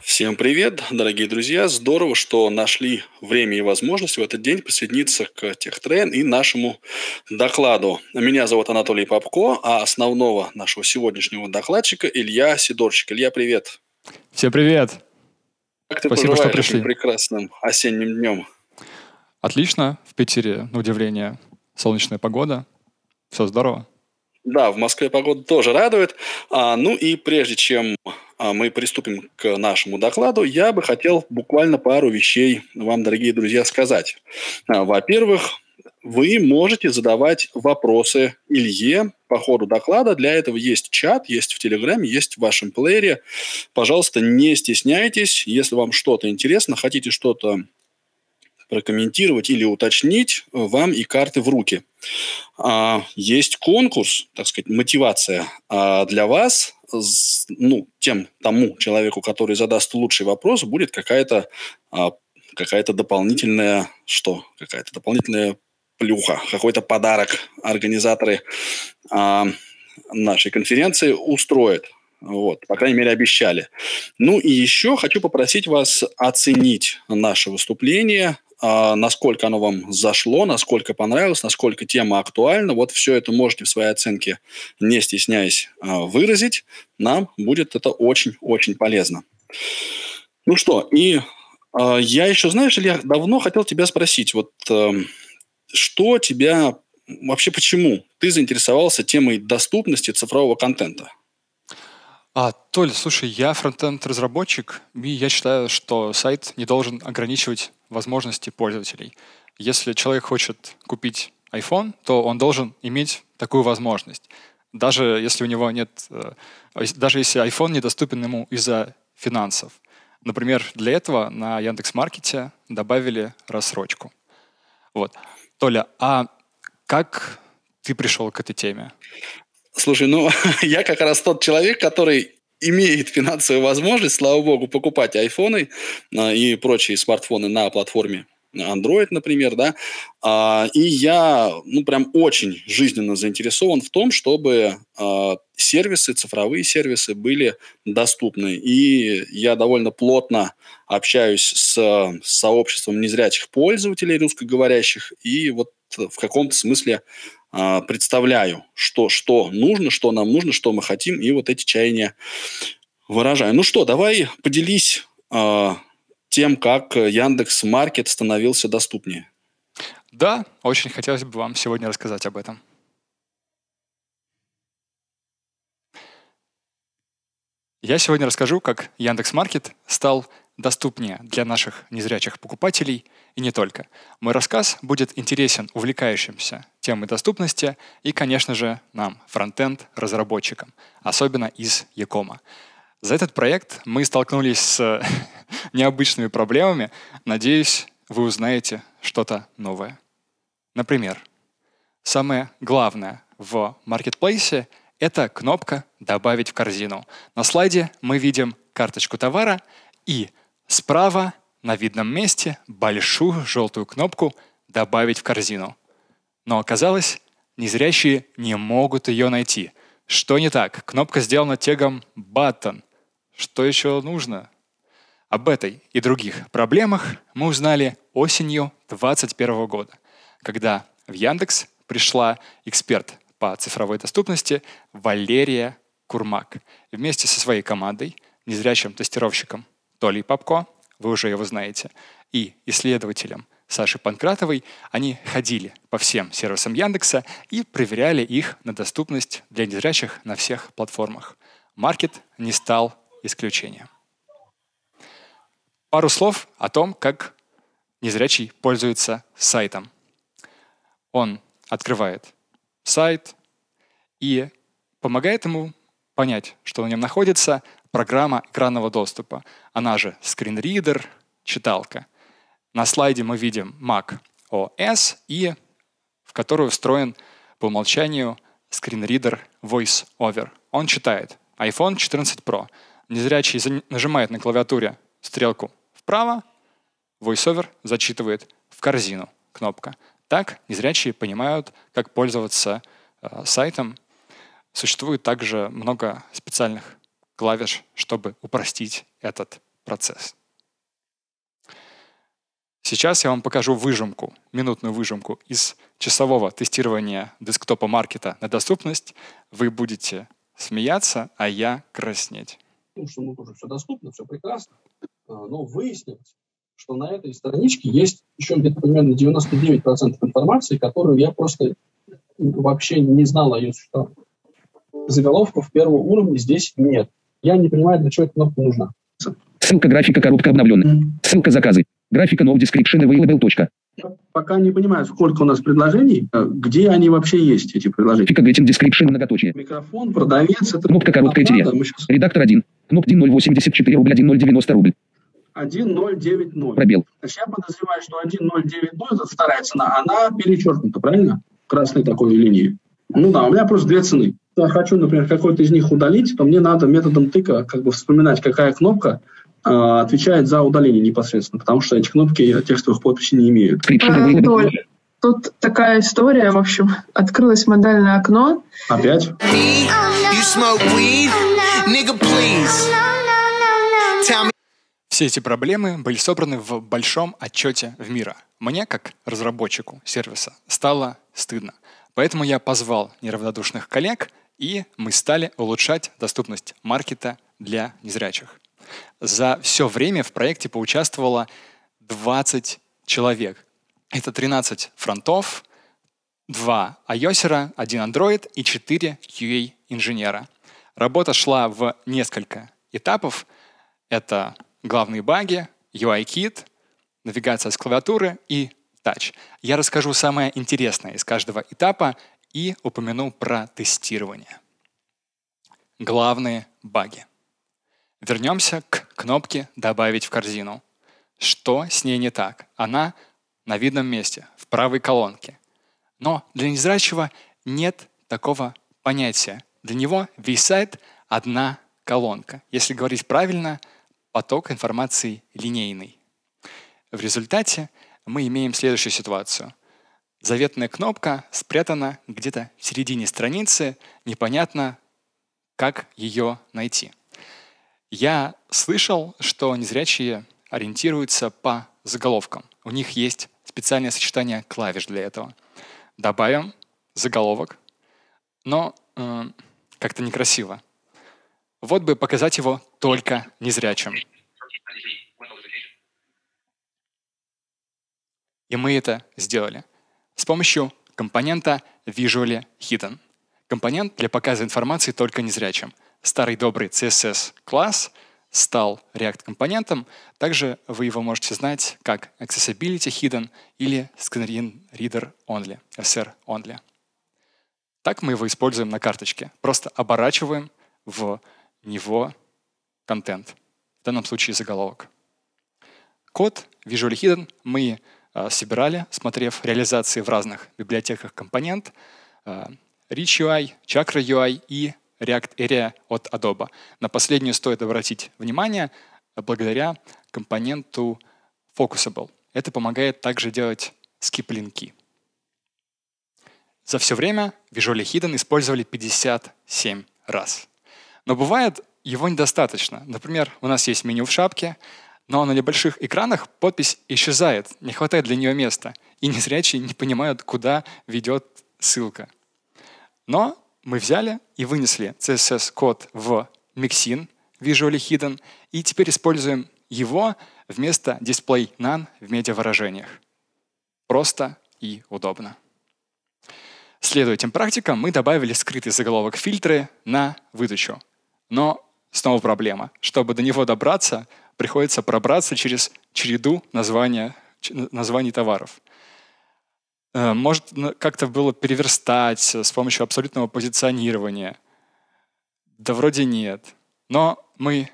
Всем привет, дорогие друзья! Здорово, что нашли время и возможность в этот день присоединиться к Техтрен и нашему докладу. Меня зовут Анатолий Попко, а основного нашего сегодняшнего докладчика Илья Сидорчик. Илья, привет! Всем привет! Как ты Спасибо, что пришли. прекрасным осенним днем? Отлично. В Питере, на удивление, солнечная погода. Все здорово. Да, в Москве погода тоже радует. А, ну и прежде чем а, мы приступим к нашему докладу, я бы хотел буквально пару вещей вам, дорогие друзья, сказать. А, во-первых, вы можете задавать вопросы Илье по ходу доклада. Для этого есть чат, есть в Телеграме, есть в вашем плеере. Пожалуйста, не стесняйтесь. Если вам что-то интересно, хотите что-то прокомментировать или уточнить, вам и карты в руки. А, есть конкурс, так сказать, мотивация а, для вас. Ну, тем, тому человеку, который задаст лучший вопрос, будет какая-то а, какая-то дополнительная, что? Какая-то дополнительная плюха, какой-то подарок организаторы э, нашей конференции устроят. Вот, по крайней мере, обещали. Ну и еще хочу попросить вас оценить наше выступление, а, насколько оно вам зашло, насколько понравилось, насколько тема актуальна. Вот все это можете в своей оценке, не стесняясь, а, выразить. Нам будет это очень-очень полезно. Ну что, и я еще, знаешь, Илья, давно хотел тебя спросить. Вот эм, что тебя... Вообще почему ты заинтересовался темой доступности цифрового контента? А, Толь, слушай, я фронтенд-разработчик, и я считаю, что сайт не должен ограничивать возможности пользователей. Если человек хочет купить iPhone, то он должен иметь такую возможность. Даже если у него нет, э, даже если iPhone недоступен ему из-за финансов. Например, для этого на Яндекс.Маркете добавили рассрочку. Вот. Толя, а как ты пришел к этой теме? Слушай, ну я как раз тот человек, который имеет финансовую возможность, слава богу, покупать айфоны а, и прочие смартфоны на платформе Android, например, да, а, и я, ну, прям очень жизненно заинтересован в том, чтобы а, сервисы, цифровые сервисы были доступны, и я довольно плотно общаюсь с, с сообществом незрячих пользователей русскоговорящих, и вот в каком-то смысле а, представляю, что, что нужно, что нам нужно, что мы хотим, и вот эти чаяния выражаю. Ну что, давай поделись а, тем, как э, Яндекс Маркет становился доступнее. Да, очень хотелось бы вам сегодня рассказать об этом. Я сегодня расскажу, как Яндекс Маркет стал доступнее для наших незрячих покупателей и не только. Мой рассказ будет интересен увлекающимся темой доступности и, конечно же, нам, фронтенд-разработчикам, особенно из Якома. E за этот проект мы столкнулись с э, необычными проблемами. Надеюсь, вы узнаете что-то новое. Например, самое главное в маркетплейсе — это кнопка «Добавить в корзину». На слайде мы видим карточку товара и справа на видном месте большую желтую кнопку «Добавить в корзину». Но оказалось, незрящие не могут ее найти. Что не так? Кнопка сделана тегом «Button», что еще нужно? Об этой и других проблемах мы узнали осенью 2021 года, когда в Яндекс пришла эксперт по цифровой доступности Валерия Курмак. вместе со своей командой, незрячим тестировщиком Толей Попко, вы уже его знаете, и исследователем Сашей Панкратовой, они ходили по всем сервисам Яндекса и проверяли их на доступность для незрячих на всех платформах. Маркет не стал исключения. Пару слов о том, как незрячий пользуется сайтом. Он открывает сайт и помогает ему понять, что на нем находится программа экранного доступа. Она же скринридер, читалка. На слайде мы видим Mac OS и в которую встроен по умолчанию скринридер VoiceOver. Он читает iPhone 14 Pro. Незрячий нажимает на клавиатуре стрелку вправо, VoiceOver зачитывает в корзину кнопка. Так незрячие понимают, как пользоваться э, сайтом. Существует также много специальных клавиш, чтобы упростить этот процесс. Сейчас я вам покажу выжимку, минутную выжимку из часового тестирования десктопа маркета на доступность. Вы будете смеяться, а я краснеть что ну, тоже все доступно, все прекрасно. А, но выяснилось, что на этой страничке есть еще где-то примерно 99% информации, которую я просто вообще не знал о ее существовании. Заголовков первого уровня здесь нет. Я не понимаю, для чего эта кнопка нужна. Ссылка графика коробка обновленная. Ссылка заказы. Графика нов no description точка. Пока не понимаю, сколько у нас предложений, а где они вообще есть, эти предложения. Фика Getting Description многоточие. Микрофон, продавец. Это Кнопка короткая тире. Сейчас... Редактор один. Ну, 1,084 рубль, 1,090 рубль. 1,090. Пробел. То я подозреваю, что 1,090, это вторая цена, она перечеркнута, правильно? Красной такой линией. Ну да, у меня просто две цены. Я хочу, например, какой-то из них удалить, то мне надо методом тыка как бы вспоминать, какая кнопка э, отвечает за удаление непосредственно, потому что эти кнопки текстовых подписей не имеют. Анатоль, тут такая история, в общем. Открылось модальное окно. Опять? Все эти проблемы были собраны в большом отчете в мира. Мне, как разработчику сервиса, стало стыдно. Поэтому я позвал неравнодушных коллег, и мы стали улучшать доступность маркета для незрячих. За все время в проекте поучаствовало 20 человек. Это 13 фронтов, 2 iOS, 1 Android и 4 QA-инженера. Работа шла в несколько этапов. Это главные баги, UI-кит, навигация с клавиатуры и тач. Я расскажу самое интересное из каждого этапа и упомяну про тестирование. Главные баги. Вернемся к кнопке «Добавить в корзину». Что с ней не так? Она на видном месте, в правой колонке. Но для незрячего нет такого понятия. Для него весь сайт — одна колонка. Если говорить правильно, поток информации линейный. В результате мы имеем следующую ситуацию. Заветная кнопка спрятана где-то в середине страницы, непонятно, как ее найти. Я слышал, что незрячие ориентируются по заголовкам. У них есть специальное сочетание клавиш для этого. Добавим заголовок. Но э, как-то некрасиво. Вот бы показать его только незрячим. И мы это сделали с помощью компонента Visually Hidden. Компонент для показа информации только незрячим. Старый добрый CSS-класс стал React-компонентом. Также вы его можете знать как Accessibility Hidden или Screen Reader Only, SR Only. Так мы его используем на карточке. Просто оборачиваем в него контент. В данном случае заголовок. Код Visual Hidden мы а, собирали, смотрев реализации в разных библиотеках компонент, а, Rich UI, Chakra UI и React Area от Adobe. На последнюю стоит обратить внимание а, благодаря компоненту Focusable. Это помогает также делать скип-линки. За все время Visually Hidden использовали 57 раз. Но бывает его недостаточно. Например, у нас есть меню в шапке, но на небольших экранах подпись исчезает, не хватает для нее места, и незрячие не понимают, куда ведет ссылка. Но мы взяли и вынесли CSS-код в Mixin Visually Hidden, и теперь используем его вместо Display None в медиавыражениях. Просто и удобно. Следуя этим практикам, мы добавили скрытый заголовок фильтры на выдачу. Но снова проблема. Чтобы до него добраться, приходится пробраться через череду названия, названий товаров. Э, может как-то было переверстать с помощью абсолютного позиционирования. Да вроде нет. Но мы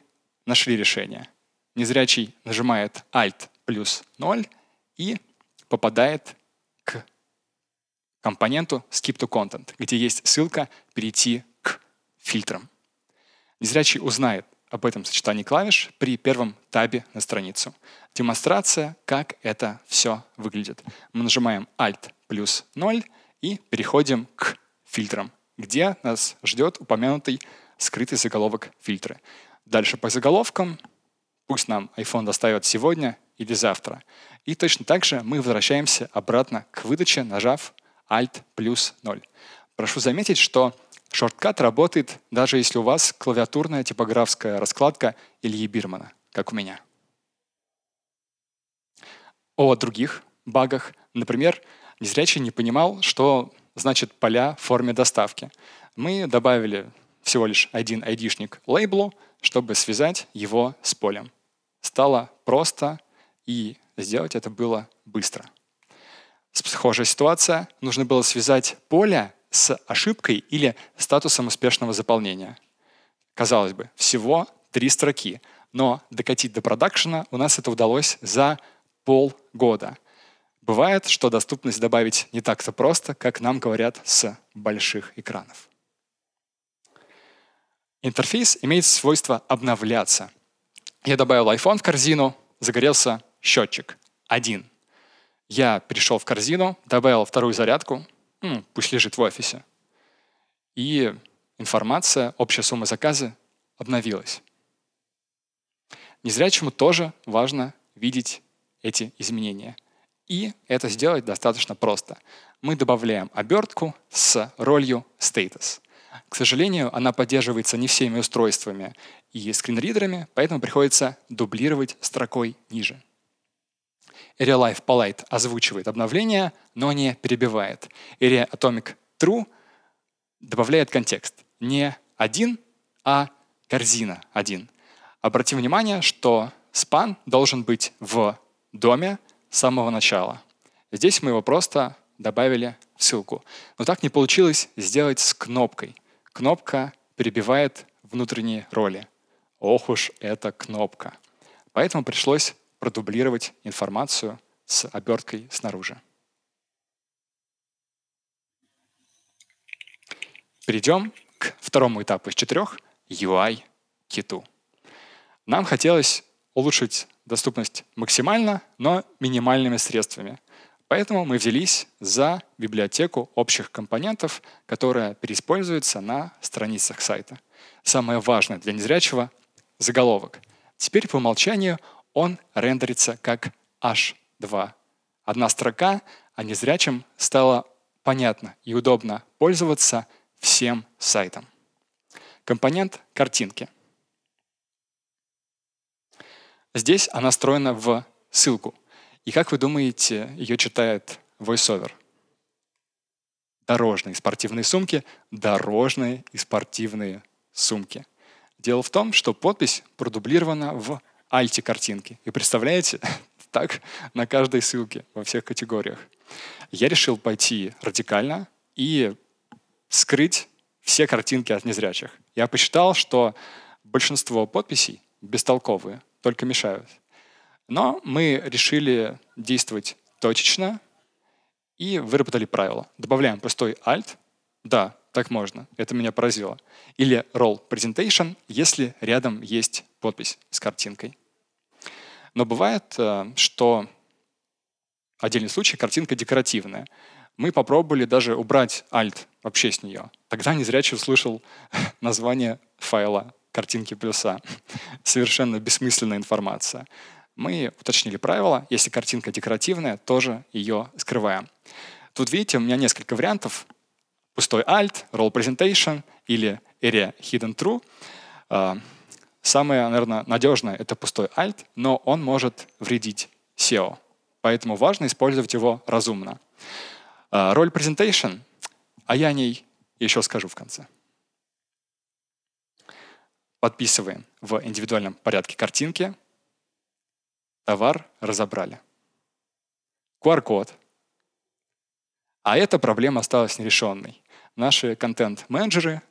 нашли решение. Незрячий нажимает Alt плюс 0 и попадает компоненту Skip to Content, где есть ссылка «Перейти к фильтрам». Незрячий узнает об этом сочетании клавиш при первом табе на страницу. Демонстрация, как это все выглядит. Мы нажимаем Alt плюс 0 и переходим к фильтрам, где нас ждет упомянутый скрытый заголовок фильтры. Дальше по заголовкам. Пусть нам iPhone доставят сегодня или завтра. И точно так же мы возвращаемся обратно к выдаче, нажав Alt плюс 0. Прошу заметить, что шорткат работает даже если у вас клавиатурная типографская раскладка Ильи Бирмана, как у меня. О других багах. Например, незрячий не понимал, что значит поля в форме доставки. Мы добавили всего лишь один айдишник лейблу, чтобы связать его с полем. Стало просто, и сделать это было быстро. Схожая ситуация. Нужно было связать поле с ошибкой или статусом успешного заполнения. Казалось бы, всего три строки, но докатить до продакшена у нас это удалось за полгода. Бывает, что доступность добавить не так-то просто, как нам говорят с больших экранов. Интерфейс имеет свойство обновляться. Я добавил iPhone в корзину, загорелся счетчик. Один. Я пришел в корзину, добавил вторую зарядку, пусть лежит в офисе. И информация, общая сумма заказа обновилась. Незрячему тоже важно видеть эти изменения. И это сделать достаточно просто. Мы добавляем обертку с ролью status. К сожалению, она поддерживается не всеми устройствами и скринридерами, поэтому приходится дублировать строкой ниже. Area Life Polite озвучивает обновление, но не перебивает. Area Atomic True добавляет контекст. Не один, а корзина один. Обратим внимание, что спан должен быть в доме с самого начала. Здесь мы его просто добавили в ссылку. Но так не получилось сделать с кнопкой. Кнопка перебивает внутренние роли. Ох уж эта кнопка. Поэтому пришлось продублировать информацию с оберткой снаружи. Перейдем к второму этапу из четырех — UI-киту. Нам хотелось улучшить доступность максимально, но минимальными средствами. Поэтому мы взялись за библиотеку общих компонентов, которая переиспользуется на страницах сайта. Самое важное для незрячего — заголовок. Теперь по умолчанию он рендерится как H2. Одна строка, а незрячим стало понятно и удобно пользоваться всем сайтом. Компонент картинки. Здесь она встроена в ссылку. И как вы думаете, ее читает VoiceOver? Дорожные спортивные сумки, дорожные и спортивные сумки. Дело в том, что подпись продублирована в альти-картинки. И представляете, так на каждой ссылке во всех категориях. Я решил пойти радикально и скрыть все картинки от незрячих. Я посчитал, что большинство подписей бестолковые, только мешают. Но мы решили действовать точечно и выработали правило. Добавляем простой alt. Да, так можно. Это меня поразило. Или Role Presentation, если рядом есть подпись с картинкой. Но бывает, э, что отдельный случай, картинка декоративная. Мы попробовали даже убрать alt вообще с нее. Тогда незрячий услышал название файла картинки плюса. Совершенно бессмысленная информация. Мы уточнили правила, если картинка декоративная, тоже ее скрываем. Тут, видите, у меня несколько вариантов пустой alt, role presentation или area hidden true. А, самое, наверное, надежное — это пустой alt, но он может вредить SEO. Поэтому важно использовать его разумно. Роль а, presentation, а я о ней еще скажу в конце. Подписываем в индивидуальном порядке картинки. Товар разобрали. QR-код. А эта проблема осталась нерешенной наши контент-менеджеры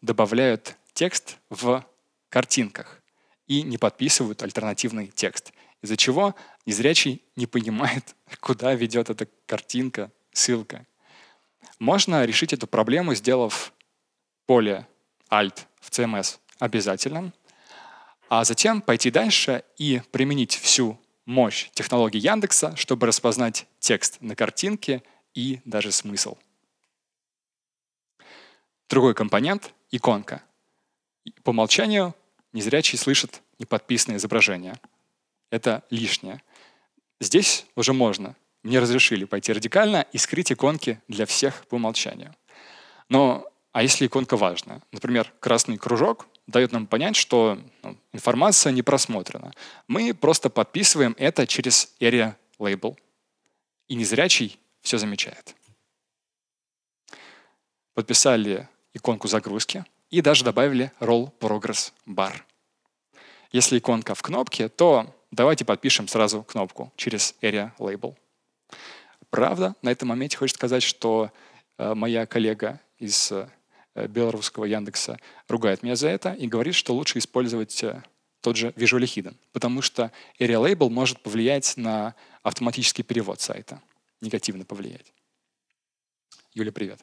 добавляют текст в картинках и не подписывают альтернативный текст, из-за чего незрячий не понимает, куда ведет эта картинка, ссылка. Можно решить эту проблему, сделав поле Alt в CMS обязательным, а затем пойти дальше и применить всю мощь технологии Яндекса, чтобы распознать текст на картинке и даже смысл. Другой компонент — иконка. По умолчанию незрячий слышит неподписанное изображение. Это лишнее. Здесь уже можно. Мне разрешили пойти радикально и скрыть иконки для всех по умолчанию. Но а если иконка важная? Например, красный кружок дает нам понять, что ну, информация не просмотрена. Мы просто подписываем это через area label. И незрячий все замечает. Подписали иконку загрузки и даже добавили Roll Progress Bar. Если иконка в кнопке, то давайте подпишем сразу кнопку через Area Label. Правда, на этом моменте хочу сказать, что э, моя коллега из э, белорусского Яндекса ругает меня за это и говорит, что лучше использовать э, тот же Visually Hidden, потому что Area Label может повлиять на автоматический перевод сайта, негативно повлиять. Юля, привет.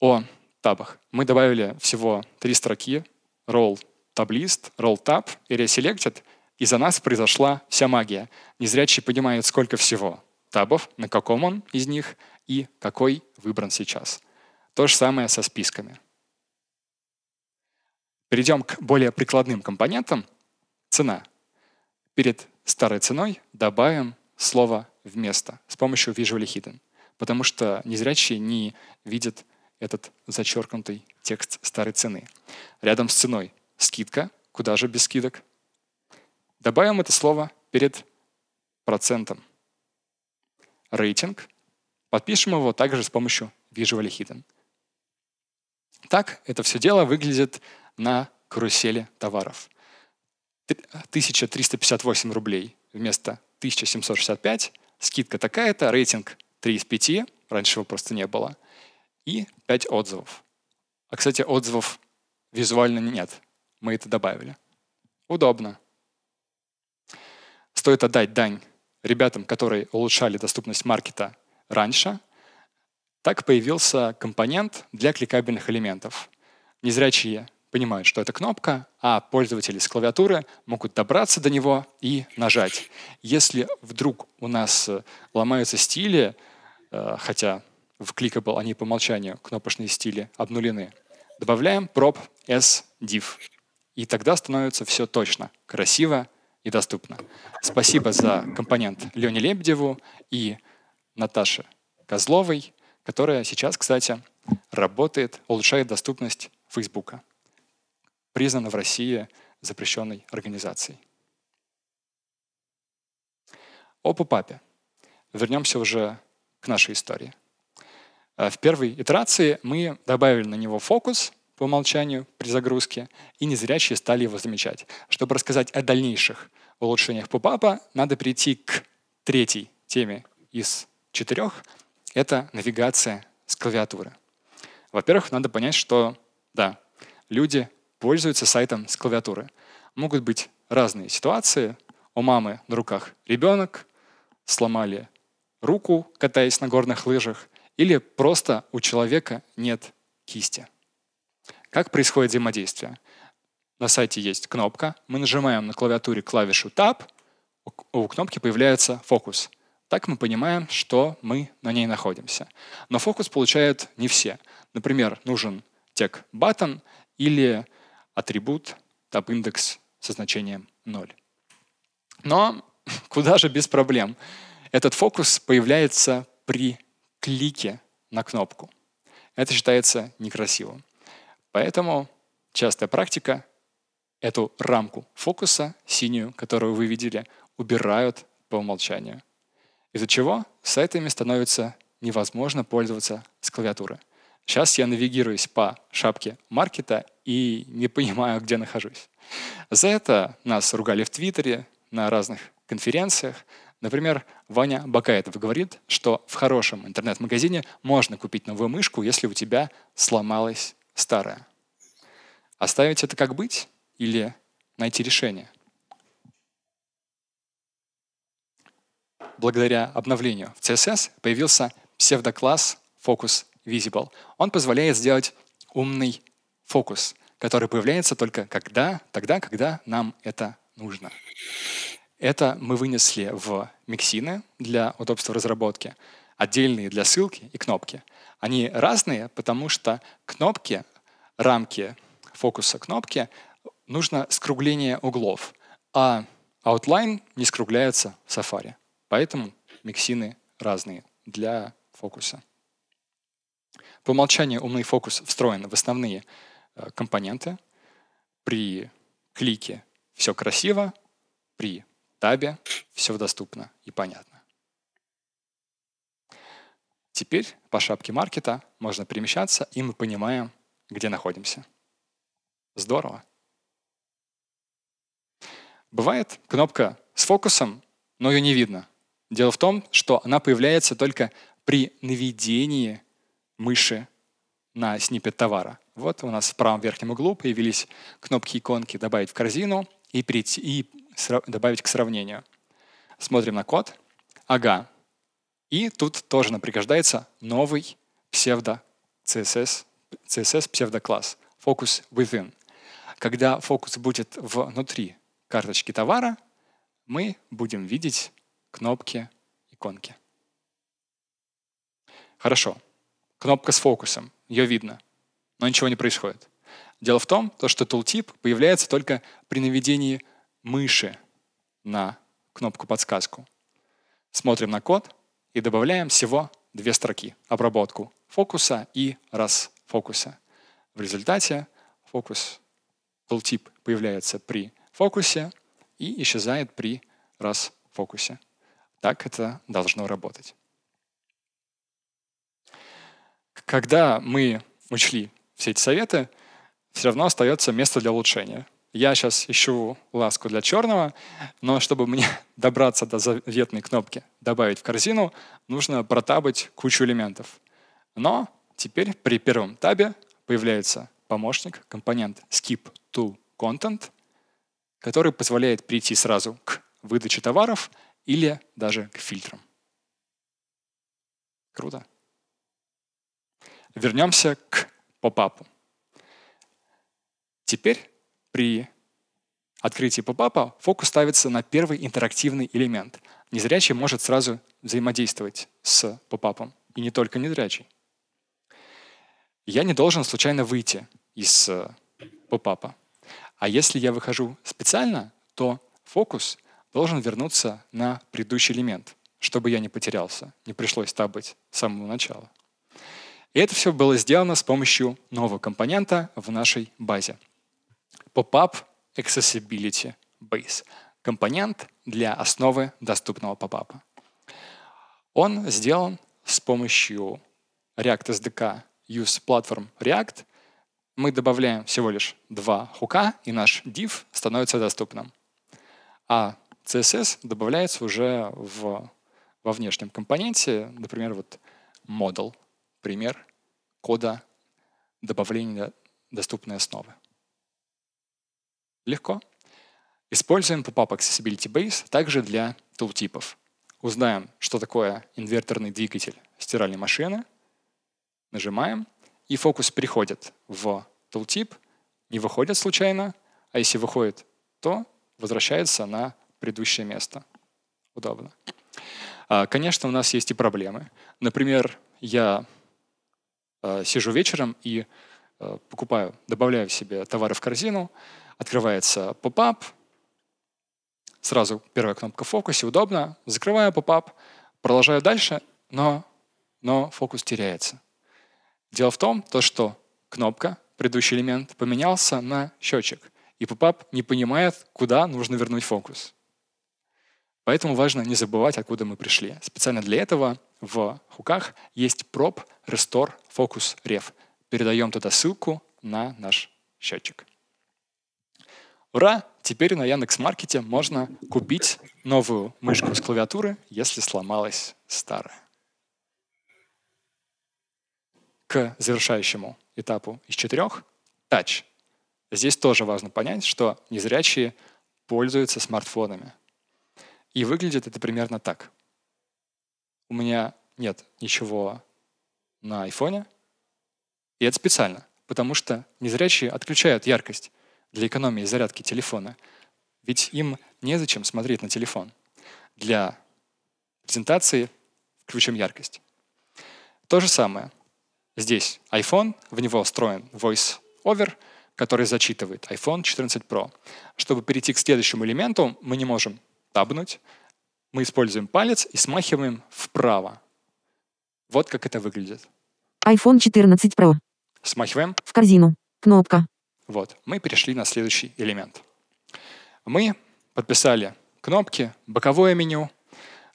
О табах. Мы добавили всего три строки roll таблист, role tab и reselected, и за нас произошла вся магия. Незрячий понимает, сколько всего табов, на каком он из них и какой выбран сейчас. То же самое со списками. Перейдем к более прикладным компонентам. Цена. Перед старой ценой добавим слово «вместо» с помощью Visually Hidden, потому что незрячие не видят этот зачеркнутый текст старой цены. Рядом с ценой скидка, куда же без скидок. Добавим это слово перед процентом. Рейтинг. Подпишем его также с помощью Visual Hidden. Так это все дело выглядит на карусели товаров. 1358 рублей вместо 1765, скидка такая-то, рейтинг 3 из 5, раньше его просто не было – и 5 отзывов. А, кстати, отзывов визуально нет. Мы это добавили. Удобно. Стоит отдать дань ребятам, которые улучшали доступность маркета раньше. Так появился компонент для кликабельных элементов. Незрячие понимают, что это кнопка, а пользователи с клавиатуры могут добраться до него и нажать. Если вдруг у нас э, ломаются стили, э, хотя в clickable, они а по умолчанию кнопочные стили обнулены. Добавляем prop s div. И тогда становится все точно, красиво и доступно. Спасибо за компонент Лене Лебедеву и Наташе Козловой, которая сейчас, кстати, работает, улучшает доступность Фейсбука, признана в России запрещенной организацией. О папе Вернемся уже к нашей истории. Э, в первой итерации мы добавили на него фокус по умолчанию при загрузке, и незрячие стали его замечать. Чтобы рассказать о дальнейших улучшениях попапа, надо перейти к третьей теме из четырех. Это навигация с клавиатуры. Во-первых, надо понять, что да, люди пользуются сайтом с клавиатуры. Могут быть разные ситуации. У мамы на руках ребенок, сломали руку, катаясь на горных лыжах, или просто у человека нет кисти. Как происходит взаимодействие? На сайте есть кнопка, мы нажимаем на клавиатуре клавишу Tab, у кнопки появляется фокус. Так мы понимаем, что мы на ней находимся. Но фокус получают не все. Например, нужен тег button или атрибут tab индекс со значением 0. Но куда же без проблем? Этот фокус появляется при клике на кнопку. Это считается некрасивым. Поэтому частая практика эту рамку фокуса, синюю, которую вы видели, убирают по умолчанию. Из-за чего сайтами становится невозможно пользоваться с клавиатуры. Сейчас я навигируюсь по шапке маркета и не понимаю, где нахожусь. За это нас ругали в Твиттере, на разных конференциях, Например, Ваня Бакаетов говорит, что в хорошем интернет-магазине можно купить новую мышку, если у тебя сломалась старая. Оставить это как быть или найти решение? Благодаря обновлению в CSS появился псевдокласс Focus Visible. Он позволяет сделать умный фокус, который появляется только когда, тогда, когда нам это нужно. Это мы вынесли в миксины для удобства разработки, отдельные для ссылки и кнопки. Они разные, потому что кнопки, рамки фокуса кнопки, нужно скругление углов, а outline не скругляется в Safari. Поэтому миксины разные для фокуса. По умолчанию умный фокус встроен в основные э, компоненты. При клике все красиво, при табе все доступно и понятно. Теперь по шапке маркета можно перемещаться, и мы понимаем, где находимся. Здорово. Бывает кнопка с фокусом, но ее не видно. Дело в том, что она появляется только при наведении мыши на снипет товара. Вот у нас в правом верхнем углу появились кнопки иконки «Добавить в корзину» и, перейти, и добавить к сравнению. Смотрим на код. Ага. И тут тоже нам пригождается новый псевдо CSS, CSS псевдокласс Focus Within. Когда фокус будет внутри карточки товара, мы будем видеть кнопки, иконки. Хорошо. Кнопка с фокусом. Ее видно. Но ничего не происходит. Дело в том, что тултип появляется только при наведении мыши на кнопку подсказку. Смотрим на код и добавляем всего две строки. Обработку фокуса и раз фокуса. В результате фокус tooltip появляется при фокусе и исчезает при раз фокусе. Так это должно работать. Когда мы учли все эти советы, все равно остается место для улучшения я сейчас ищу ласку для черного, но чтобы мне добраться до заветной кнопки «Добавить в корзину», нужно протабать кучу элементов. Но теперь при первом табе появляется помощник, компонент skip to content, который позволяет прийти сразу к выдаче товаров или даже к фильтрам. Круто. Вернемся к попапу. Теперь при открытии попапа фокус ставится на первый интерактивный элемент. Незрячий может сразу взаимодействовать с попапом. И не только незрячий. Я не должен случайно выйти из э, попапа. А если я выхожу специально, то фокус должен вернуться на предыдущий элемент, чтобы я не потерялся, не пришлось табыть с самого начала. И это все было сделано с помощью нового компонента в нашей базе — Pop-up Accessibility Base — компонент для основы доступного попапа. Он сделан с помощью React SDK Use Platform React. Мы добавляем всего лишь два хука, и наш div становится доступным. А CSS добавляется уже в, во внешнем компоненте, например, вот model, пример кода добавления доступной основы. Легко. Используем Pop-up Accessibility Base также для тултипов. Узнаем, что такое инверторный двигатель стиральной машины. Нажимаем, и фокус приходит в тултип, не выходит случайно, а если выходит, то возвращается на предыдущее место. Удобно. А, конечно, у нас есть и проблемы. Например, я а, сижу вечером и а, покупаю, добавляю себе товары в корзину, открывается поп-ап, сразу первая кнопка в фокусе, удобно, закрываю поп-ап, продолжаю дальше, но, но фокус теряется. Дело в том, то, что кнопка, предыдущий элемент, поменялся на счетчик, и поп-ап не понимает, куда нужно вернуть фокус. Поэтому важно не забывать, откуда мы пришли. Специально для этого в хуках есть prop restore focus ref. Передаем туда ссылку на наш счетчик. Ура! Теперь на Яндекс Маркете можно купить новую мышку с клавиатуры, если сломалась старая. К завершающему этапу из четырех — тач. Здесь тоже важно понять, что незрячие пользуются смартфонами. И выглядит это примерно так. У меня нет ничего на айфоне, и это специально, потому что незрячие отключают яркость для экономии зарядки телефона. Ведь им незачем смотреть на телефон. Для презентации включим яркость. То же самое. Здесь iPhone, в него встроен Voice Over, который зачитывает iPhone 14 Pro. Чтобы перейти к следующему элементу, мы не можем табнуть. Мы используем палец и смахиваем вправо. Вот как это выглядит. iPhone 14 Pro. Смахиваем. В корзину. Кнопка. Вот, мы перешли на следующий элемент. Мы подписали кнопки, боковое меню,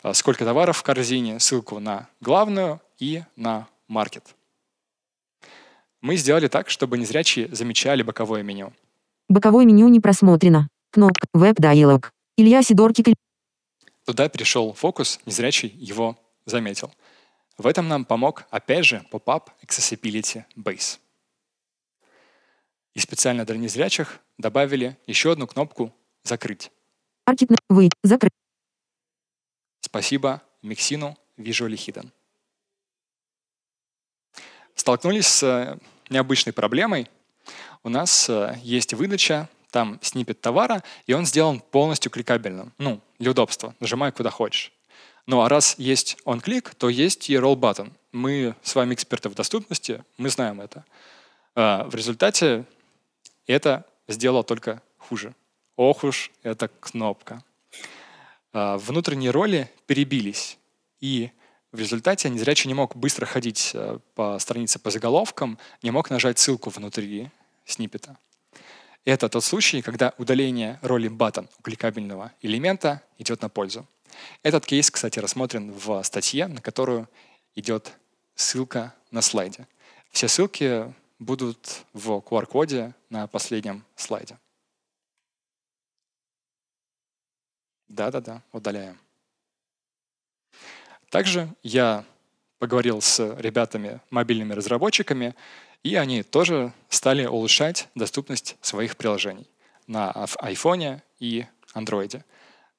а, сколько товаров в корзине, ссылку на главную и на маркет. Мы сделали так, чтобы незрячие замечали боковое меню. Боковое меню не просмотрено. Кнопка «Веб-диалог». Илья Сидоркикель. Туда перешел фокус, незрячий его заметил. В этом нам помог, опять же, попап Accessibility Base и специально для незрячих добавили еще одну кнопку «Закрыть». Спасибо Миксину Visually Hidden. Столкнулись с э, необычной проблемой. У нас э, есть выдача, там снипет товара, и он сделан полностью кликабельным. Ну, для удобства. Нажимай куда хочешь. Ну а раз есть он-клик, то есть и roll-button. Мы с вами эксперты в доступности, мы знаем это. Э, в результате это сделало только хуже. Ох уж эта кнопка. А, внутренние роли перебились, и в результате незрячий не мог быстро ходить э, по странице по заголовкам, не мог нажать ссылку внутри сниппета. Это тот случай, когда удаление роли button у кликабельного элемента идет на пользу. Этот кейс, кстати, рассмотрен в статье, на которую идет ссылка на слайде. Все ссылки будут в QR-коде на последнем слайде. Да-да-да, удаляем. Также я поговорил с ребятами, мобильными разработчиками, и они тоже стали улучшать доступность своих приложений на iPhone а-, и Android.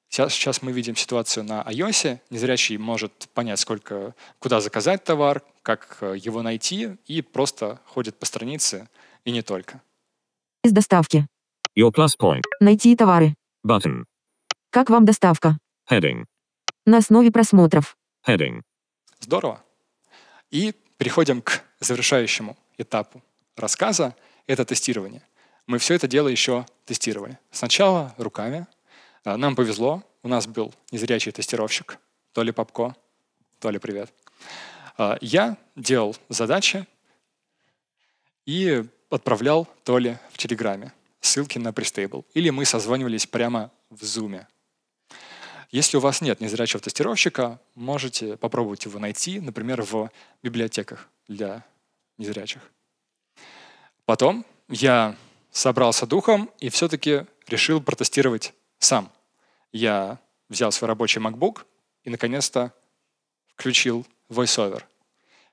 Сейчас, мы видим ситуацию на iOS. Незрячий может понять, сколько, куда заказать товар, как э, его найти, и просто ходит по странице, и не только. Из доставки. Your plus point. Найти товары. Button. Как вам доставка? Heading. На основе просмотров. Heading. Здорово. И переходим к завершающему этапу рассказа. Это тестирование. Мы все это дело еще тестировали. Сначала руками. А, нам повезло. У нас был незрячий тестировщик. То ли Попко, то ли привет. А, я делал задачи и отправлял Толе в Телеграме ссылки на пристейбл. Или мы созванивались прямо в Зуме. Если у вас нет незрячего тестировщика, можете попробовать его найти, например, в библиотеках для незрячих. Потом я собрался духом и все-таки решил протестировать сам. Я взял свой рабочий MacBook и, наконец-то, включил VoiceOver.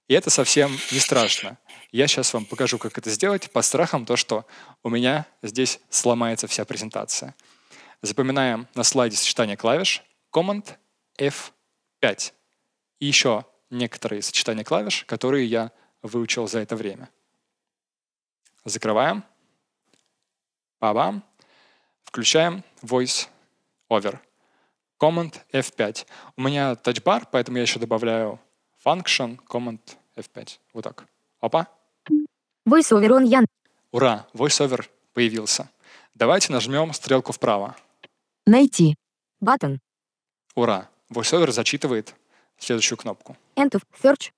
И это совсем не страшно. Я сейчас вам покажу, как это сделать, под страхом то, что у меня здесь сломается вся презентация. Запоминаем на слайде сочетание клавиш Command F5. И еще некоторые сочетания клавиш, которые я выучил за это время. Закрываем. Бабам. Включаем Voice Over. Command F5. У меня тачбар, поэтому я еще добавляю function command F5. Вот так. Опа. VoiceOver он Ян. Ура, VoiceOver появился. Давайте нажмем стрелку вправо. Найти. Button. Ура. VoiceOver зачитывает следующую кнопку. End of search.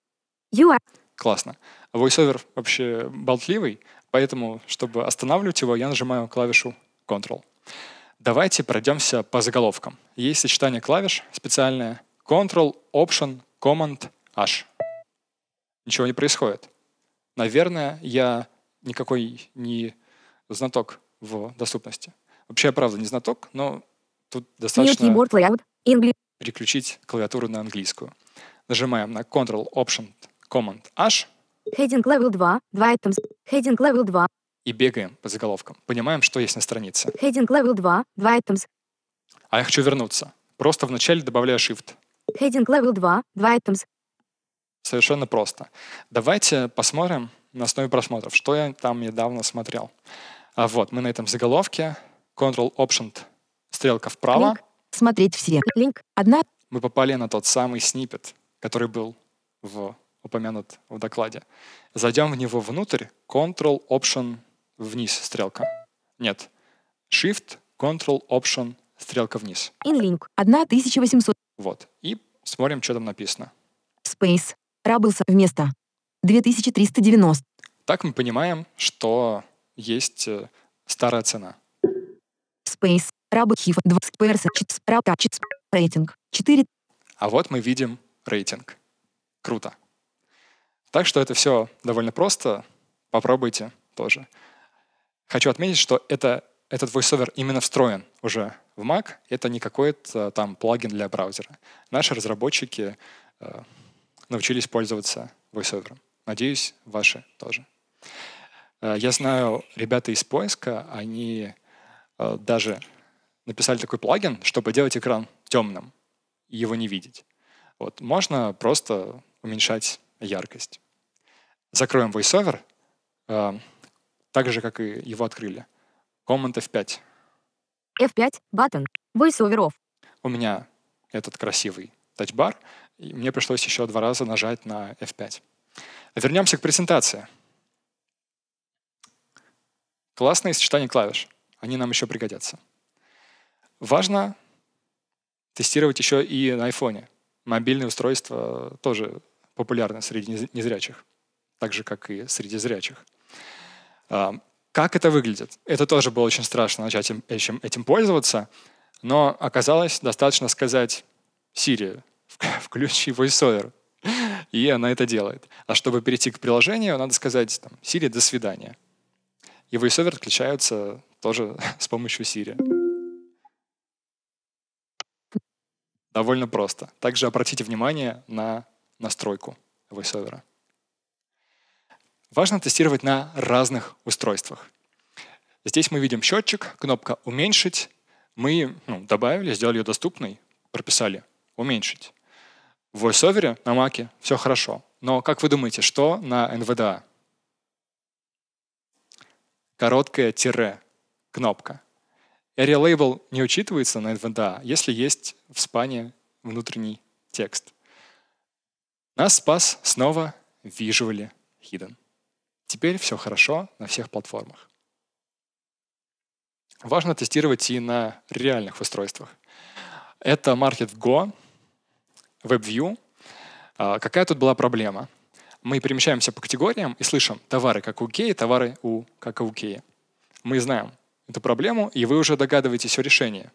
You are. Классно. VoiceOver вообще болтливый, поэтому, чтобы останавливать его, я нажимаю клавишу Ctrl. Давайте пройдемся по заголовкам. Есть сочетание клавиш специальное Ctrl, Option, Command, Аж. Ничего не происходит. Наверное, я никакой не знаток в доступности. Вообще, я правда не знаток, но тут достаточно переключить клавиатуру на английскую. Нажимаем на Ctrl Option Command H. Heading level 2, 2 items. Heading level 2. И бегаем по заголовкам. Понимаем, что есть на странице. Heading level 2, 2 items. А я хочу вернуться. Просто вначале добавляю Shift. Heading level 2, 2 items. Совершенно просто. Давайте посмотрим на основе просмотров, что я там недавно смотрел. А вот, мы на этом заголовке. Ctrl-Option, стрелка вправо. Link. Смотреть все. Линк. Одна. Мы попали на тот самый снипет, который был в упомянут в докладе. Зайдем в него внутрь. Ctrl-Option вниз стрелка. Нет. Shift, Ctrl-Option, стрелка вниз. Инлинк. 1800. Вот. И смотрим, что там написано. Space. Рабылса вместо 2390. Так мы понимаем, что есть э, старая цена. Space. Рабы хифа 20 перса. Чипс. Рабка. Чипс. Рейтинг. 4. А вот мы видим рейтинг. Круто. Так что это все довольно просто. Попробуйте тоже. Хочу отметить, что это, этот VoiceOver именно встроен уже в Mac. Это не какой-то там плагин для браузера. Наши разработчики э, научились пользоваться VoiceOver. Надеюсь, ваши тоже. Э, я знаю, ребята из поиска, они э, даже написали такой плагин, чтобы делать экран темным и его не видеть. Вот. Можно просто уменьшать яркость. Закроем VoiceOver, э, так же, как и его открыли. Command F5. F5, button, VoiceOver off. У меня этот красивый тачбар — и мне пришлось еще два раза нажать на F5. Вернемся к презентации. Классные сочетания клавиш. Они нам еще пригодятся. Важно тестировать еще и на айфоне. Мобильные устройства тоже популярны среди незрячих, так же, как и среди зрячих. А, как это выглядит? Это тоже было очень страшно начать этим, этим пользоваться, но оказалось достаточно сказать Siri, включи VoiceOver. И она это делает. А чтобы перейти к приложению, надо сказать там, Siri «до свидания». И VoiceOver отключаются тоже с помощью Siri. Довольно просто. Также обратите внимание на настройку VoiceOver. Важно тестировать на разных устройствах. Здесь мы видим счетчик, кнопка «Уменьшить». Мы ну, добавили, сделали ее доступной, прописали «Уменьшить» в VoiceOver на Маке все хорошо. Но как вы думаете, что на NVDA? А? Короткое тире, кнопка. Area Label не учитывается на NVDA, а, если есть в спане внутренний текст. Нас спас снова Visually Hidden. Теперь все хорошо на всех платформах. Важно тестировать и на реальных устройствах. Это Market Go, WebView. А, какая тут была проблема? Мы перемещаемся по категориям и слышим товары как у Кей, товары у как у Кей. Мы знаем эту проблему, и вы уже догадываетесь о решении.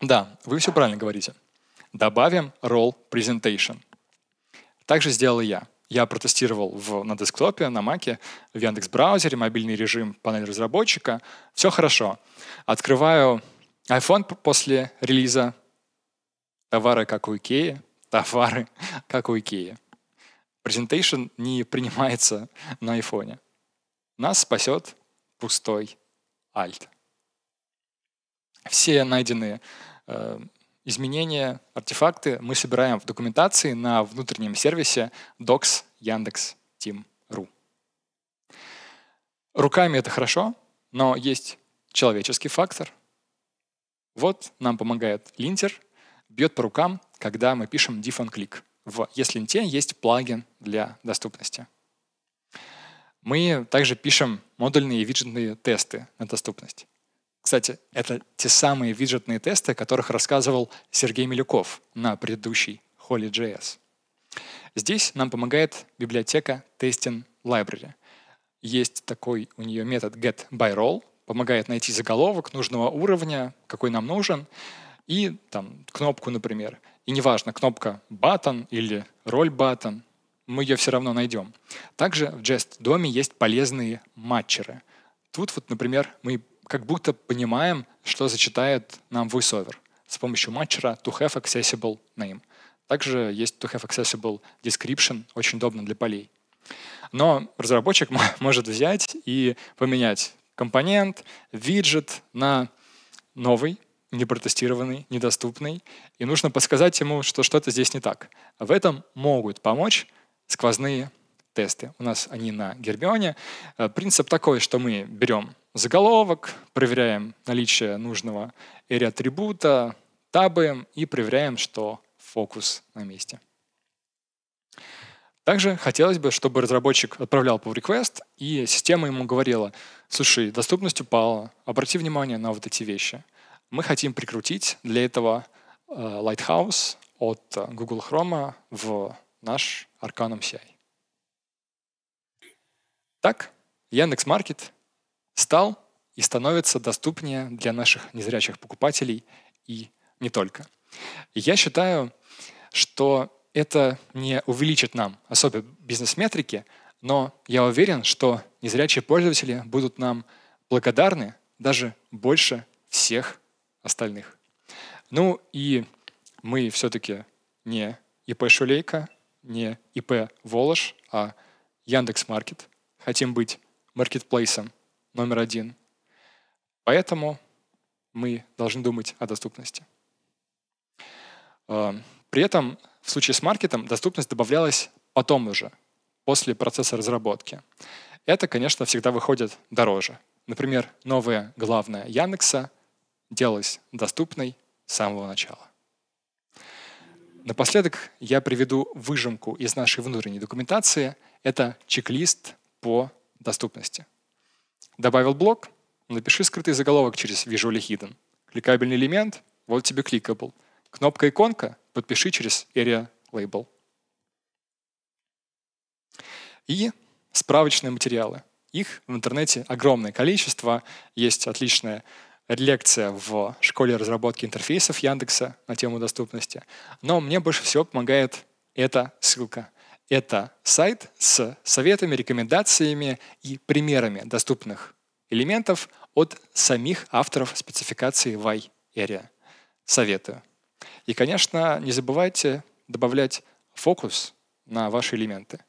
Да, вы все правильно говорите. Добавим role presentation. Также сделал я. Я протестировал в, на десктопе, на маке, в Яндекс браузере, мобильный режим, панель разработчика. Все хорошо. Открываю iPhone после релиза товары, как у Икеи, товары, как у Икеи. Презентейшн не принимается на iPhone. Нас спасет пустой Alt. Все найденные э, изменения, артефакты мы собираем в документации на внутреннем сервисе docs Яндекс Team.ru. Руками это хорошо, но есть человеческий фактор — вот нам помогает линтер, бьет по рукам, когда мы пишем diff on click. В ESLint есть плагин для доступности. Мы также пишем модульные виджетные тесты на доступность. Кстати, это те самые виджетные тесты, о которых рассказывал Сергей Милюков на предыдущей Holy.js. Здесь нам помогает библиотека Testing Library. Есть такой у нее метод getByRole, помогает найти заголовок нужного уровня, какой нам нужен, и там кнопку, например. И неважно, кнопка button или роль button, мы ее все равно найдем. Также в Jest доме есть полезные матчеры. Тут вот, например, мы как будто понимаем, что зачитает нам voiceover с помощью матчера to have accessible name. Также есть to have accessible description, очень удобно для полей. Но разработчик может взять и поменять компонент, виджет на новый, непротестированный, недоступный, и нужно подсказать ему, что что-то здесь не так. В этом могут помочь сквозные тесты. У нас они на Гербионе. Э, принцип такой, что мы берем заголовок, проверяем наличие нужного area-атрибута, табаем и проверяем, что фокус на месте. Также хотелось бы, чтобы разработчик отправлял pull request, и система ему говорила, слушай, доступность упала, обрати внимание на вот эти вещи. Мы хотим прикрутить для этого э, Lighthouse от э, Google Chrome в наш Arcanum CI. Так, Яндекс Маркет стал и становится доступнее для наших незрячих покупателей и не только. Я считаю, что это не увеличит нам особо бизнес-метрики, но я уверен, что незрячие пользователи будут нам благодарны даже больше всех остальных. Ну и мы все-таки не ИП Шулейка, не ИП Волош, а Яндекс Маркет. Хотим быть маркетплейсом номер один. Поэтому мы должны думать о доступности. Эм, при этом в случае с маркетом доступность добавлялась потом уже, после процесса разработки. Это, конечно, всегда выходит дороже. Например, новая главная Яндекса делалась доступной с самого начала. Напоследок я приведу выжимку из нашей внутренней документации. Это чек-лист по доступности. Добавил блок, напиши скрытый заголовок через Visual Hidden. Кликабельный элемент, вот тебе кликабл. Кнопка-иконка, подпиши через Area Label. И справочные материалы. Их в интернете огромное количество. Есть отличная лекция в школе разработки интерфейсов Яндекса на тему доступности. Но мне больше всего помогает эта ссылка. Это сайт с советами, рекомендациями и примерами доступных элементов от самих авторов спецификации Y Area. Советую. И, конечно, не забывайте добавлять фокус на ваши элементы.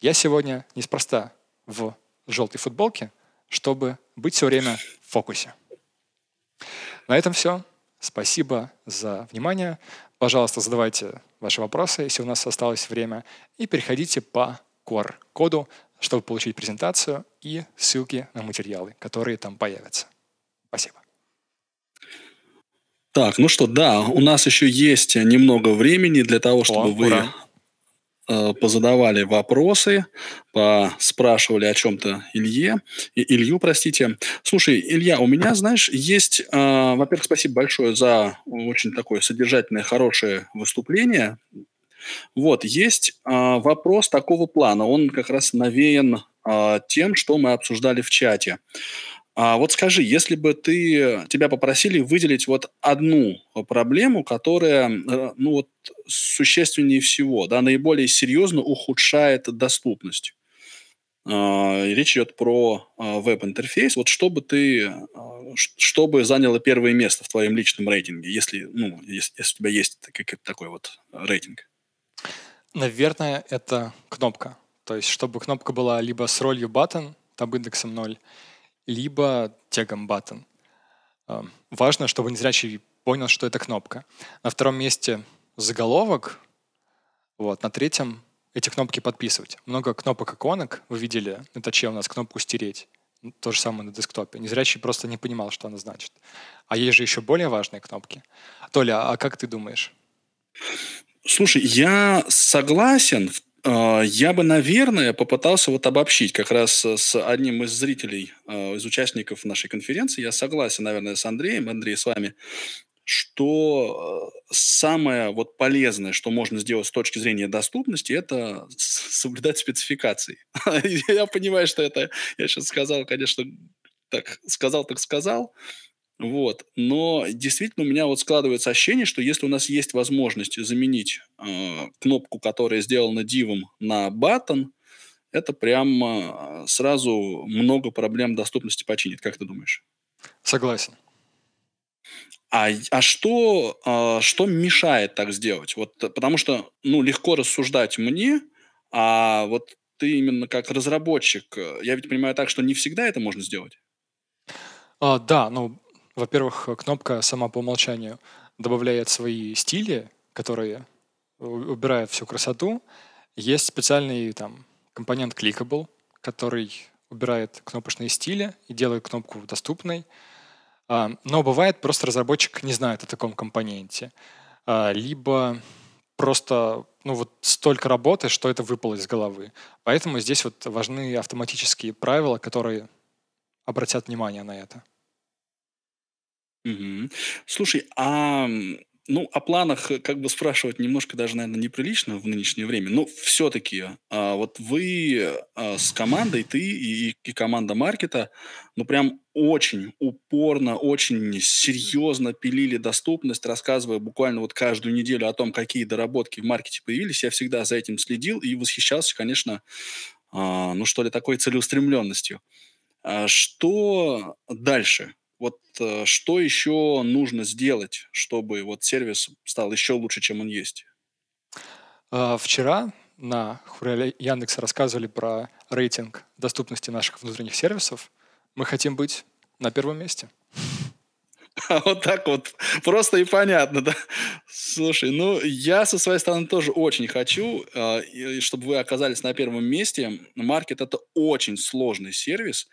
Я сегодня неспроста в желтой футболке, чтобы быть все время в фокусе. На этом все. Спасибо за внимание. Пожалуйста, задавайте ваши вопросы, если у нас осталось время, и переходите по QR-коду, чтобы получить презентацию и ссылки на материалы, которые там появятся. Спасибо. Так, ну что, да, у нас еще есть немного времени для того, чтобы О, вы ура. Э, позадавали вопросы, спрашивали о чем-то Илье, Илью, простите. Слушай, Илья, у меня, знаешь, есть, э, во-первых, спасибо большое за очень такое содержательное, хорошее выступление. Вот, есть э, вопрос такого плана, он как раз навеян э, тем, что мы обсуждали в чате. Э, а вот скажи, если бы ты, тебя попросили выделить вот одну проблему, которая э, ну вот, существеннее всего, да, наиболее серьезно ухудшает доступность. А, речь идет про а, веб-интерфейс. Вот что бы ты, а, что бы заняло первое место в твоем личном рейтинге, если, ну, если, если у тебя есть такой вот рейтинг? Наверное, это кнопка. То есть, чтобы кнопка была либо с ролью button, там индексом 0, либо тегом button. Эм, важно, чтобы незрячий понял, что это кнопка. На втором месте заголовок, вот, на третьем эти кнопки подписывать. Много кнопок иконок, вы видели, на таче у нас кнопку «Стереть». То же самое на десктопе. Незрячий просто не понимал, что она значит. А есть же еще более важные кнопки. Толя, а как ты думаешь? Слушай, я согласен в а, я бы, наверное, попытался вот обобщить как раз э, с одним из зрителей, а, из участников нашей конференции. Я согласен, наверное, с Андреем, Андрей, с вами, что э, самое вот полезное, что можно сделать с точки зрения доступности, это соблюдать спецификации. Я понимаю, что это, я сейчас сказал, конечно, так сказал, так сказал, вот. Но действительно у меня вот складывается ощущение, что если у нас есть возможность заменить э, кнопку, которая сделана дивом, на батон, это прям э, сразу много проблем доступности починит. Как ты думаешь? Согласен. А, а что, э, что мешает так сделать? Вот, э, потому что ну, легко рассуждать мне, а вот ты именно как разработчик, э, я ведь понимаю так, что не всегда это можно сделать. А, да, ну во-первых, кнопка сама по умолчанию добавляет свои стили, которые убирают всю красоту. Есть специальный там компонент Clickable, который убирает кнопочные стили и делает кнопку доступной. А, но бывает, просто разработчик не знает о таком компоненте. А, либо просто ну, вот столько работы, что это выпало из головы. Поэтому здесь вот важны автоматические правила, которые обратят внимание на это. Мгм. Слушай, а, ну, о планах э, как бы спрашивать немножко даже, наверное, неприлично в нынешнее время, но все-таки а, вот вы а, с командой, ты и, и- и команда маркета, ну, прям очень упорно, очень серьезно пилили доступность, рассказывая буквально вот каждую неделю о том, какие доработки в маркете появились. Я всегда за этим следил и восхищался, конечно, а, ну, что ли, такой целеустремленностью. А Что дальше? Вот э, что еще нужно сделать, чтобы вот сервис стал еще лучше, чем он есть? А, вчера на Хурале Яндекс рассказывали про рейтинг доступности наших внутренних сервисов. Мы хотим быть на первом месте. А вот так вот. Просто и понятно, да? Слушай, ну, я со своей стороны тоже очень хочу, а, чтобы вы оказались на первом месте. Маркет — это очень сложный сервис.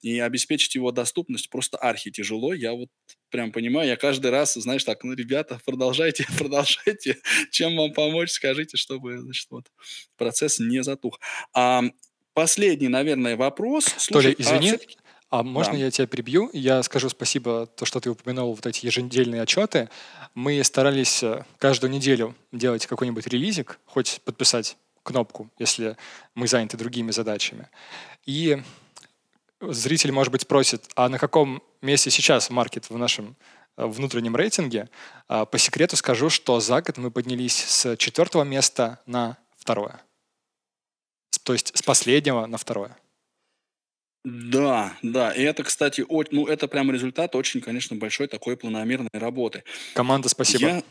И обеспечить его доступность просто архи тяжело. Я вот прям понимаю, я каждый раз, знаешь, так, ну, ребята, продолжайте, продолжайте. Чем вам помочь, скажите, чтобы, значит, вот процесс не затух. А, последний, наверное, вопрос. Толя, а извини, а, а можно да. я тебя прибью? Я скажу спасибо, то, что ты упомянул вот эти еженедельные отчеты. Мы старались э, каждую неделю делать какой-нибудь релизик, хоть подписать кнопку, если мы заняты другими задачами. И зритель, может быть, спросит, а на каком месте сейчас маркет в нашем э, внутреннем рейтинге, а по секрету скажу, что за год мы поднялись с четвертого места на второе. То есть с последнего на второе. Да, да. И это, кстати, о... ну, это прям результат очень, конечно, большой такой планомерной работы. Команда, спасибо. Я...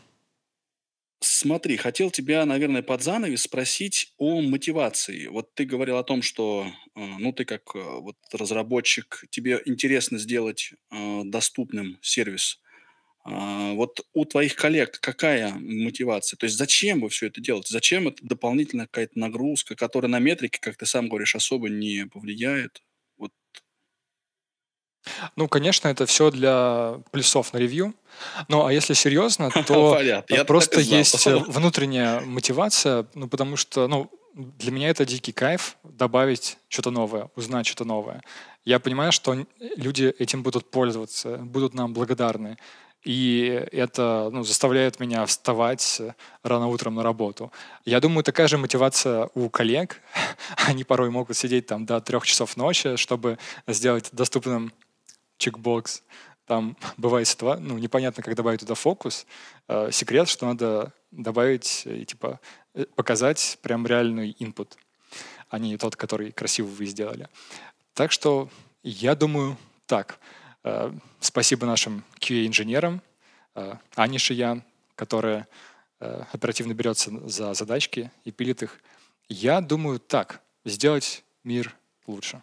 Смотри, хотел тебя, наверное, под занавес спросить о мотивации. Вот ты говорил о том, что, э, ну, ты как э, вот разработчик, тебе интересно сделать э, доступным сервис. А, вот у твоих коллег какая мотивация? То есть зачем вы все это делаете? Зачем это дополнительная какая-то нагрузка, которая на метрики, как ты сам говоришь, особо не повлияет? Ну, конечно, это все для плюсов на ревью. Ну, а если серьезно, то просто есть э, внутренняя мотивация, ну, потому что, ну, для меня это дикий кайф добавить что-то новое, узнать что-то новое. Я понимаю, что люди этим будут пользоваться, будут нам благодарны. И это ну, заставляет меня вставать рано утром на работу. Я думаю, такая же мотивация у коллег. Они порой могут сидеть там до трех часов ночи, чтобы сделать доступным чекбокс, там бывает ситуация, ну, непонятно, как добавить туда фокус. Э, секрет, что надо добавить э, и, типа, э, показать прям реальный input, а не тот, который красиво вы сделали. Так что я думаю так. спасибо нашим QA-инженерам, э, Шиян, которая оперативно берется за задачки и пилит их. Я думаю так, сделать мир лучше.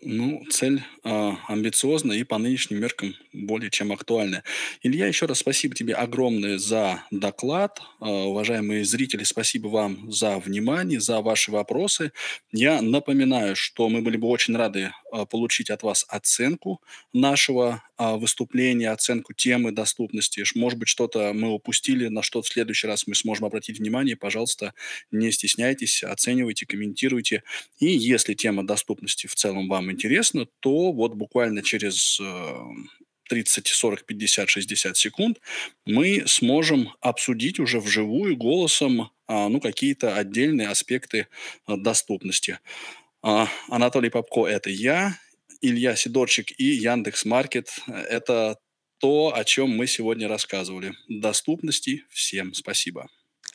Ну, цель э, амбициозная и по нынешним меркам более чем актуальная. Илья, еще раз спасибо тебе огромное за доклад. Э, уважаемые зрители, спасибо вам за внимание, за ваши вопросы. Я напоминаю, что мы были бы очень рады э, получить от вас оценку нашего а, выступление, оценку темы, доступности. Может быть, что-то мы упустили, на что в следующий раз мы сможем обратить внимание. Пожалуйста, не стесняйтесь, оценивайте, комментируйте. И если тема доступности в целом вам интересна, то вот буквально через 30, 40, 50, 60 секунд, мы сможем обсудить уже вживую голосом а, ну, какие-то отдельные аспекты э, доступности. А, Анатолий Попко – это я, Илья Сидорчик и Яндекс Маркет. Это то, о чем мы сегодня рассказывали. Доступности всем спасибо.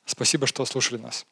Спасибо, что слушали нас.